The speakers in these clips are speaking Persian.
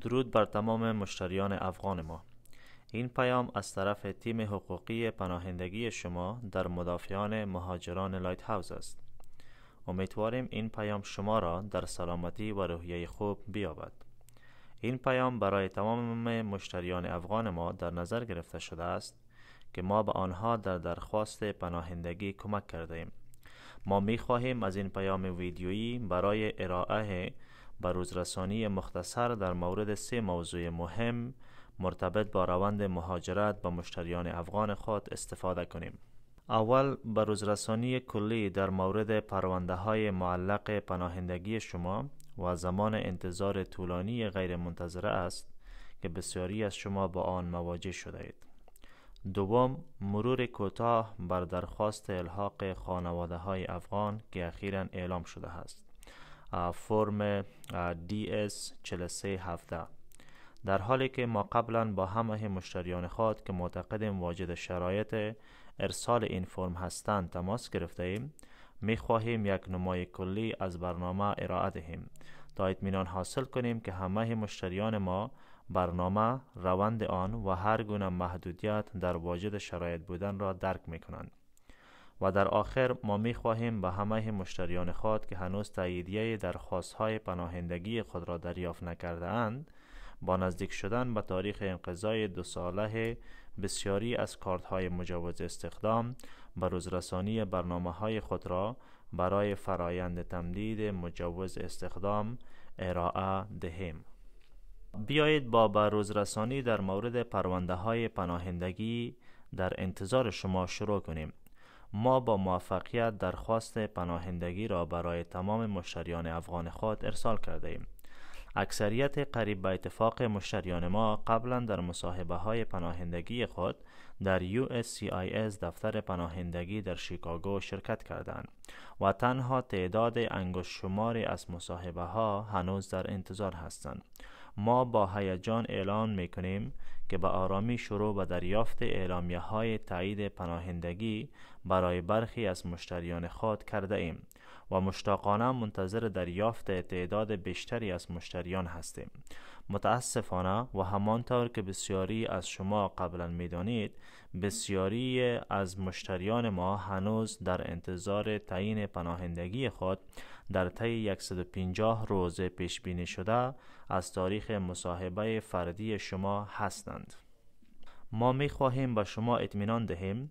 درود بر تمام مشتریان افغان ما این پیام از طرف تیم حقوقی پناهندگی شما در مدافعان مهاجران لایت هاوس است امیدواریم این پیام شما را در سلامتی و روحیه خوب بیابد این پیام برای تمام مشتریان افغان ما در نظر گرفته شده است که ما به آنها در درخواست پناهندگی کمک کرده ایم. ما می خواهیم از این پیام ویدیویی برای ارائه به روزرسانی مختصر در مورد سه موضوع مهم مرتبط با روند مهاجرت به مشتریان افغان خود استفاده کنیم. اول به روزرسانی کلی در مورد پرونده های معلق پناهندگی شما و زمان انتظار طولانی غیر است که بسیاری از شما با آن مواجه شده اید. دوم مرور کوتاه بر درخواست الحاق خانواده های افغان که اخیرا اعلام شده است. فرم DS4317 در حالی که ما قبلا با همه مشتریان خود که معتقدیم واجد شرایط ارسال این فرم هستند تماس گرفته ایم می خواهیم یک نمای کلی از برنامه ارائه دهیم تا اطمینان حاصل کنیم که همه مشتریان ما برنامه روند آن و هر گونه محدودیت در واجد شرایط بودن را درک می کنند. و در آخر ما می خواهیم به همه مشتریان خود که هنوز تاییدیه درخواست های پناهندگی خود را دریافت نکرده اند با نزدیک شدن به تاریخ انقضای دو ساله بسیاری از کارت های مجوز استخدام به روزرسانی برنامه های خود را برای فرایند تمدید مجوز استخدام ارائه دهیم. بیایید با به روزرسانی در مورد پرونده های پناهندگی در انتظار شما شروع کنیم. ما با موفقیت درخواست پناهندگی را برای تمام مشتریان افغان خود ارسال کرده ایم. اکثریت قریب به اتفاق مشتریان ما قبلا در مصاحبه های پناهندگی خود در USCIS دفتر پناهندگی در شیکاگو شرکت کردند و تنها تعداد انگشت شماری از مصاحبه ها هنوز در انتظار هستند. ما با هیجان اعلان می که به آرامی شروع به دریافت اعلامیه های تایید پناهندگی برای برخی از مشتریان خود کرده ایم و مشتاقانه منتظر دریافت تعداد بیشتری از مشتریان هستیم متاسفانه و همانطور که بسیاری از شما قبلا میدانید بسیاری از مشتریان ما هنوز در انتظار تعیین پناهندگی خود در طی 150 روز پیش بینی شده از تاریخ مصاحبه فردی شما هستند ما می خواهیم به شما اطمینان دهیم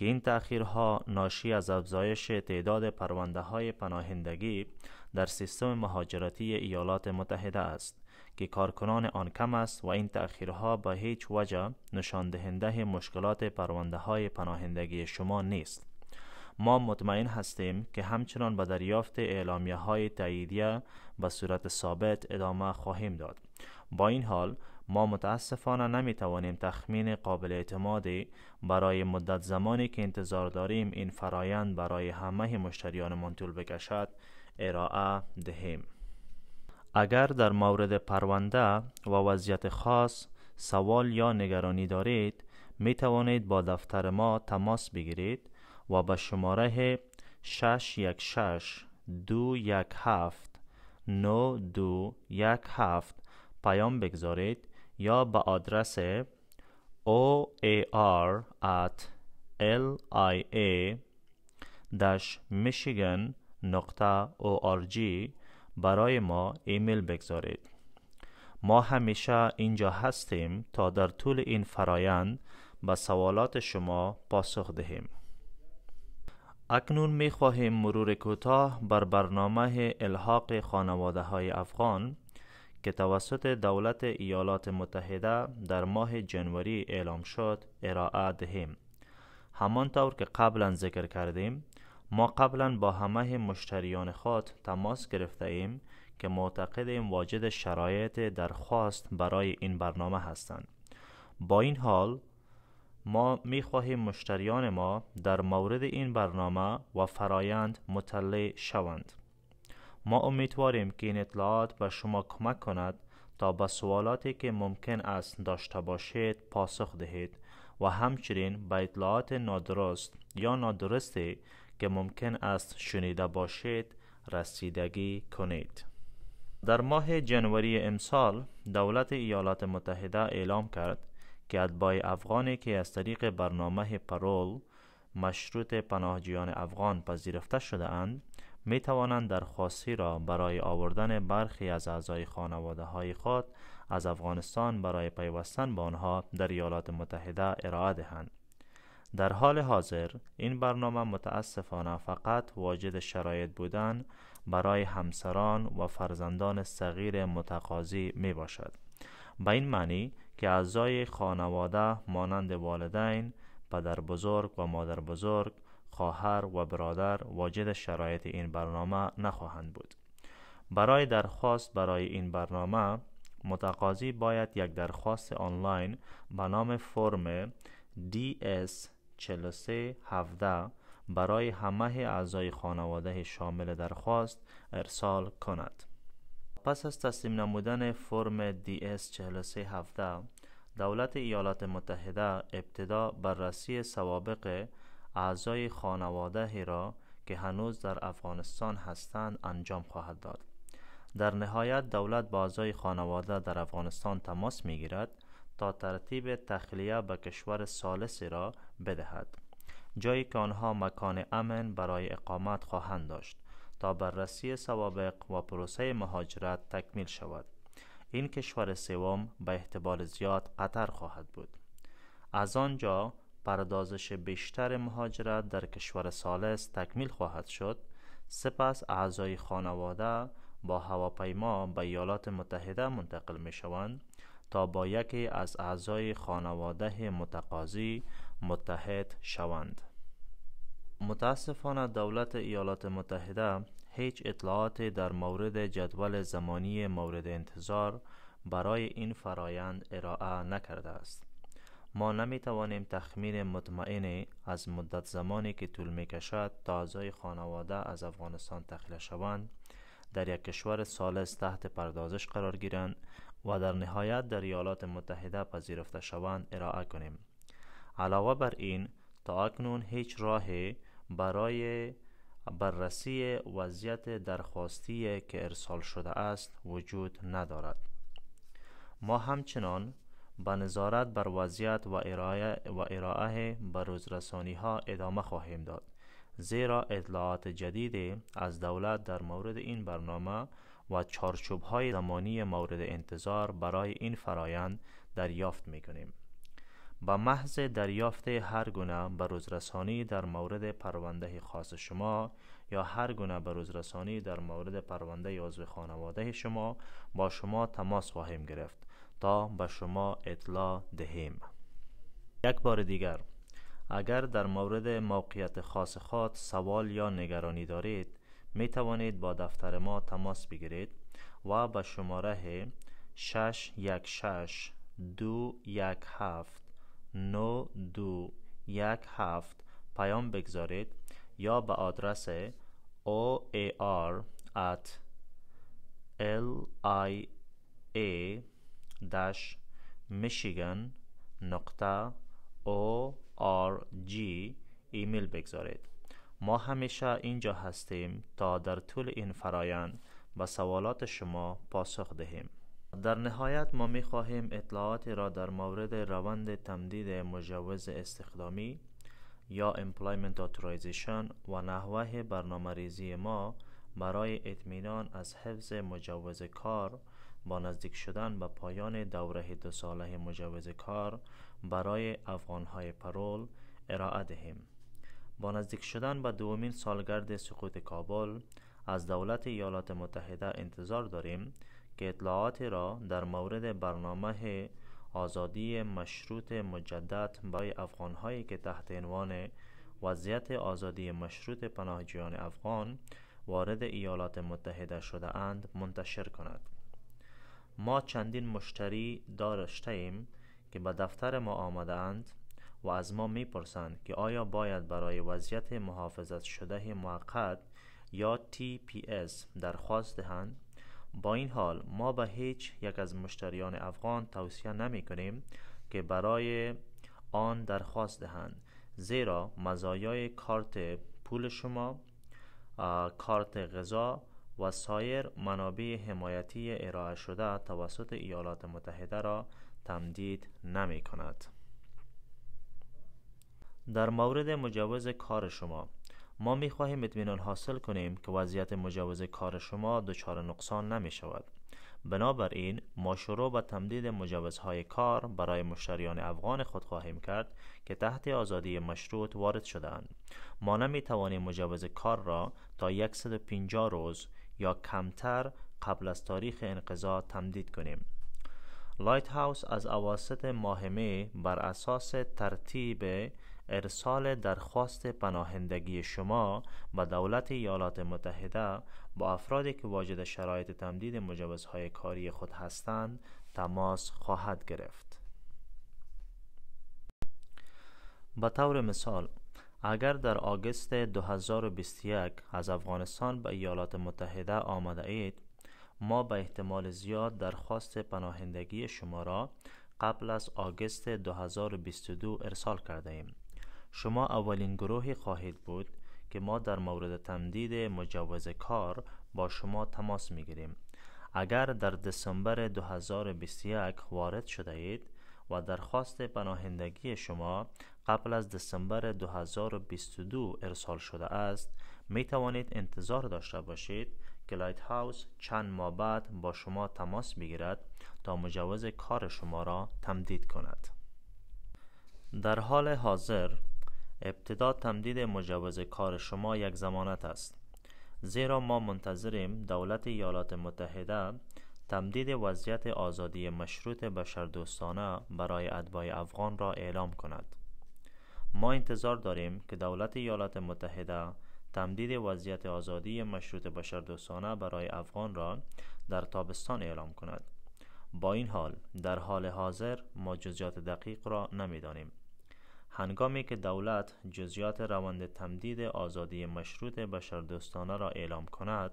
که این تأخیرها ناشی از افزایش تعداد پرونده های پناهندگی در سیستم مهاجرتی ایالات متحده است که کارکنان آن کم است و این تاخیرها به هیچ وجه نشان دهنده مشکلات پرونده های پناهندگی شما نیست ما مطمئن هستیم که همچنان به دریافت اعلامیه های تاییدیه به صورت ثابت ادامه خواهیم داد با این حال ما متاسفانه نمی توانیم تخمین قابل اعتمادی برای مدت زمانی که انتظار داریم این فرایند برای همه مشتریان منطول بکشد ارائه دهیم اگر در مورد پرونده و وضعیت خاص سوال یا نگرانی دارید می توانید با دفتر ما تماس بگیرید و به شماره 616 217 9217 پیام بگذارید یا به آدرس oar at lia نقطه برای ما ایمیل بگذارید ما همیشه اینجا هستیم تا در طول این فرایند به سوالات شما پاسخ دهیم اکنون می خواهیم مرور کوتاه بر برنامه الحاق خانواده های افغان که توسط دولت ایالات متحده در ماه جنوری اعلام شد ارائه دهیم همانطور که قبلا ذکر کردیم ما قبلا با همه مشتریان خود تماس گرفته ایم که معتقدیم واجد شرایط درخواست برای این برنامه هستند با این حال ما می خواهیم مشتریان ما در مورد این برنامه و فرایند مطلع شوند ما امیدواریم که این اطلاعات به شما کمک کند تا به سوالاتی که ممکن است داشته باشید پاسخ دهید و همچنین به اطلاعات نادرست یا نادرستی که ممکن است شنیده باشید رسیدگی کنید. در ماه جنوری امسال دولت ایالات متحده اعلام کرد که ادبای افغانی که از طریق برنامه پرول مشروط پناهجویان افغان پذیرفته شده اند می توانند درخواستی را برای آوردن برخی از اعضای خانواده های خود از افغانستان برای پیوستن به آنها در ایالات متحده ارائه دهند. در حال حاضر این برنامه متاسفانه فقط واجد شرایط بودن برای همسران و فرزندان صغیر متقاضی می باشد. به این معنی که اعضای خانواده مانند والدین، پدر بزرگ و مادر بزرگ خواهر و برادر واجد شرایط این برنامه نخواهند بود برای درخواست برای این برنامه متقاضی باید یک درخواست آنلاین به نام فرم DS4317 برای همه اعضای خانواده شامل درخواست ارسال کند. پس از تصمیم نمودن فرم DS4317 دولت ایالات متحده ابتدا بررسی سوابق اعضای خانواده را که هنوز در افغانستان هستند انجام خواهد داد در نهایت دولت با اعضای خانواده در افغانستان تماس می گیرد تا ترتیب تخلیه به کشور سالسی را بدهد جایی که آنها مکان امن برای اقامت خواهند داشت تا بررسی سوابق و پروسه مهاجرت تکمیل شود این کشور سوم به احتبال زیاد قطر خواهد بود از آنجا پردازش بیشتر مهاجرت در کشور سالس تکمیل خواهد شد سپس اعضای خانواده با هواپیما به ایالات متحده منتقل می شوند تا با یکی از اعضای خانواده متقاضی متحد شوند متاسفانه دولت ایالات متحده هیچ اطلاعاتی در مورد جدول زمانی مورد انتظار برای این فرایند ارائه نکرده است ما نمی توانیم تخمین مطمئن از مدت زمانی که طول می کشد تا اعضای خانواده از افغانستان تخلیه شوند در یک کشور سالس تحت پردازش قرار گیرند و در نهایت در ایالات متحده پذیرفته شوند ارائه کنیم علاوه بر این تا اکنون هیچ راهی برای بررسی وضعیت درخواستی که ارسال شده است وجود ندارد ما همچنان به نظارت بر وضعیت و ارائه, و ارائه ها ادامه خواهیم داد زیرا اطلاعات جدید از دولت در مورد این برنامه و چارچوب های زمانی مورد انتظار برای این فرایند دریافت می کنیم. به محض دریافت هر گونه بروزرسانی در مورد پرونده خاص شما یا هر گونه بروزرسانی در مورد پرونده عضو خانواده شما با شما تماس خواهیم گرفت تا به شما اطلاع دهیم یک بار دیگر اگر در مورد موقعیت خاص خود سوال یا نگرانی دارید می توانید با دفتر ما تماس بگیرید و به شماره 616 217 9217 پیام بگذارید یا به آدرس oar at dash michigan نقطه او ایمیل بگذارید ما همیشه اینجا هستیم تا در طول این فرایند به سوالات شما پاسخ دهیم در نهایت ما می خواهیم اطلاعاتی را در مورد روند تمدید مجوز استخدامی یا Employment Authorization و نحوه برنامه ریزی ما برای اطمینان از حفظ مجوز کار با نزدیک شدن به پایان دوره دو ساله مجوز کار برای افغانهای پرول ارائه دهیم با نزدیک شدن به دومین سالگرد سقوط کابل از دولت ایالات متحده انتظار داریم که اطلاعاتی را در مورد برنامه آزادی مشروط مجدد برای افغانهایی که تحت عنوان وضعیت آزادی مشروط پناهجویان افغان وارد ایالات متحده شده اند منتشر کند. ما چندین مشتری داشته ایم که به دفتر ما آمده اند و از ما میپرسند که آیا باید برای وضعیت محافظت شده موقت یا TPS درخواست دهند با این حال ما به هیچ یک از مشتریان افغان توصیه نمی کنیم که برای آن درخواست دهند زیرا مزایای کارت پول شما کارت غذا و سایر منابع حمایتی ارائه شده توسط ایالات متحده را تمدید نمی کند. در مورد مجوز کار شما ما می خواهیم اطمینان حاصل کنیم که وضعیت مجوز کار شما دچار نقصان نمی شود. بنابراین ما شروع به تمدید مجوزهای کار برای مشتریان افغان خود خواهیم کرد که تحت آزادی مشروط وارد شدند. ما نمی توانیم مجوز کار را تا 150 روز یا کمتر قبل از تاریخ انقضا تمدید کنیم لایت هاوس از اواسط ماه می بر اساس ترتیب ارسال درخواست پناهندگی شما به دولت ایالات متحده با افرادی که واجد شرایط تمدید مجوزهای کاری خود هستند تماس خواهد گرفت. به طور مثال اگر در آگست 2021 از افغانستان به ایالات متحده آمده اید ما به احتمال زیاد درخواست پناهندگی شما را قبل از آگست 2022 ارسال کرده ایم شما اولین گروهی خواهید بود که ما در مورد تمدید مجوز کار با شما تماس می گیریم اگر در دسامبر 2021 وارد شده اید و درخواست پناهندگی شما قبل از دسامبر 2022 ارسال شده است می توانید انتظار داشته باشید که لایت هاوس چند ماه بعد با شما تماس بگیرد تا مجوز کار شما را تمدید کند در حال حاضر ابتدا تمدید مجوز کار شما یک زمانت است زیرا ما منتظریم دولت ایالات متحده تمدید وضعیت آزادی مشروط بشردوستانه برای ادبای افغان را اعلام کند ما انتظار داریم که دولت ایالات متحده تمدید وضعیت آزادی مشروط بشردوستانه برای افغان را در تابستان اعلام کند با این حال در حال حاضر ما جزیات دقیق را دانیم. هنگامی که دولت جزیات روند تمدید آزادی مشروط بشردوستانه را اعلام کند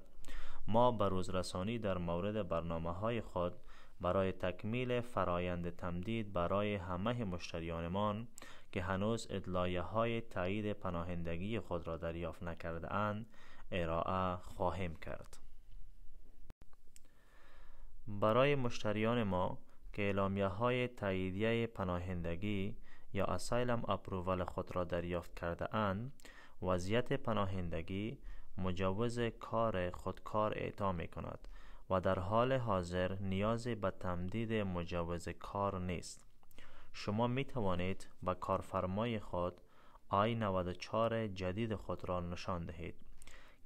ما به روزرسانی در مورد برنامه های خود برای تکمیل فرایند تمدید برای همه مشتریانمان که هنوز ادلایه های تایید پناهندگی خود را دریافت نکرده اند ارائه خواهیم کرد برای مشتریان ما که اعلامیه های تاییدیه پناهندگی یا اسایلم اپروول خود را دریافت کرده اند وضعیت پناهندگی مجوز کار خودکار اعطا می کند و در حال حاضر نیازی به تمدید مجوز کار نیست شما می توانید به کارفرمای خود آی 94 جدید خود را نشان دهید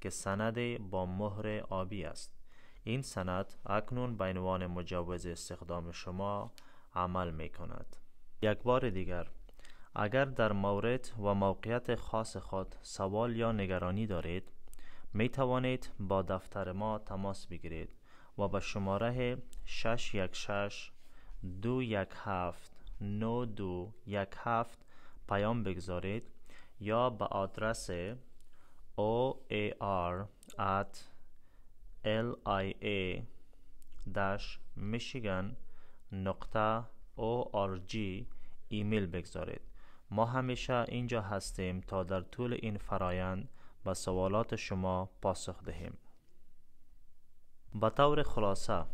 که سند با مهر آبی است این سند اکنون به عنوان مجوز استخدام شما عمل می کند یک بار دیگر اگر در مورد و موقعیت خاص خود سوال یا نگرانی دارید می توانید با دفتر ما تماس بگیرید و به شماره 616 217 9 یک هفت پیام بگذارید یا به آدرس oar at lia michigan نقطه org ایمیل بگذارید ما همیشه اینجا هستیم تا در طول این فرایند به سوالات شما پاسخ دهیم به طور خلاصه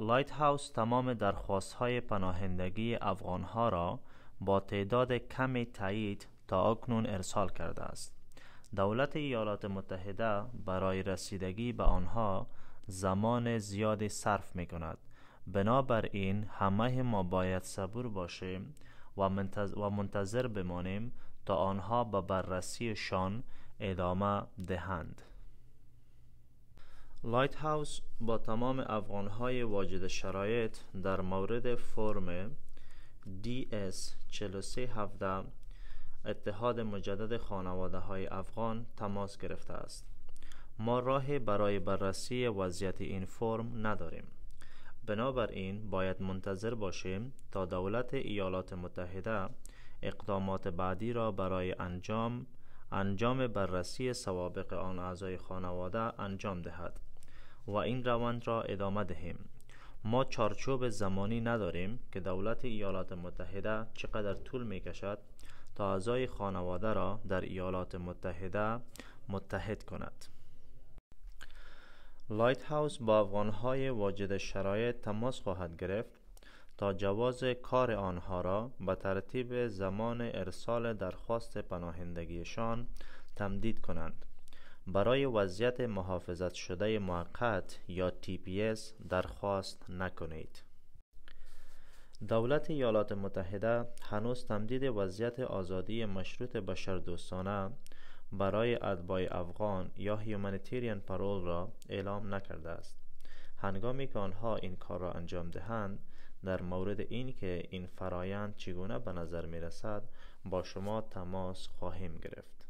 لایت هاوس تمام درخواست های پناهندگی افغان ها را با تعداد کمی تایید تا اکنون ارسال کرده است. دولت ایالات متحده برای رسیدگی به آنها زمان زیادی صرف می کند. بنابراین همه ما باید صبور باشیم و, و منتظر بمانیم تا آنها به بررسیشان ادامه دهند. لایت هاوس با تمام افغانهای واجد شرایط در مورد فرم DS4317 اتحاد مجدد خانواده های افغان تماس گرفته است ما راه برای بررسی وضعیت این فرم نداریم بنابراین باید منتظر باشیم تا دولت ایالات متحده اقدامات بعدی را برای انجام انجام بررسی سوابق آن اعضای خانواده انجام دهد و این روند را ادامه دهیم ما چارچوب زمانی نداریم که دولت ایالات متحده چقدر طول می کشد تا اعضای خانواده را در ایالات متحده متحد کند لایت هاوس با افغانهای واجد شرایط تماس خواهد گرفت تا جواز کار آنها را به ترتیب زمان ارسال درخواست پناهندگیشان تمدید کنند برای وضعیت محافظت شده موقت یا TPS درخواست نکنید. دولت ایالات متحده هنوز تمدید وضعیت آزادی مشروط بشردوستانه برای ادبای افغان یا هیومنیترین پارول را اعلام نکرده است. هنگامی که آنها این کار را انجام دهند در مورد اینکه این فرایند چگونه به نظر می رسد با شما تماس خواهیم گرفت.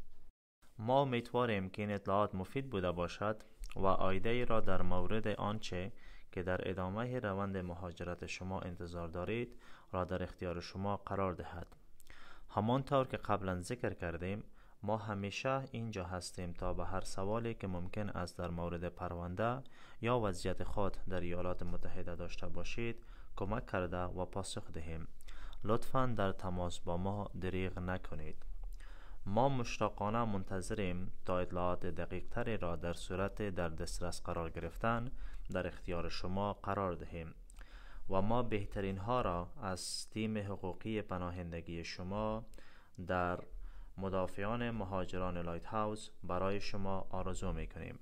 ما امیدواریم که این اطلاعات مفید بوده باشد و آیده را در مورد آنچه که در ادامه روند مهاجرت شما انتظار دارید را در اختیار شما قرار دهد همانطور که قبلا ذکر کردیم ما همیشه اینجا هستیم تا به هر سوالی که ممکن است در مورد پرونده یا وضعیت خود در ایالات متحده داشته باشید کمک کرده و پاسخ دهیم لطفا در تماس با ما دریغ نکنید ما مشتاقانه منتظریم تا اطلاعات دقیقتری را در صورت در دسترس قرار گرفتن در اختیار شما قرار دهیم و ما بهترین ها را از تیم حقوقی پناهندگی شما در مدافعان مهاجران لایت هاوس برای شما آرزو می کنیم.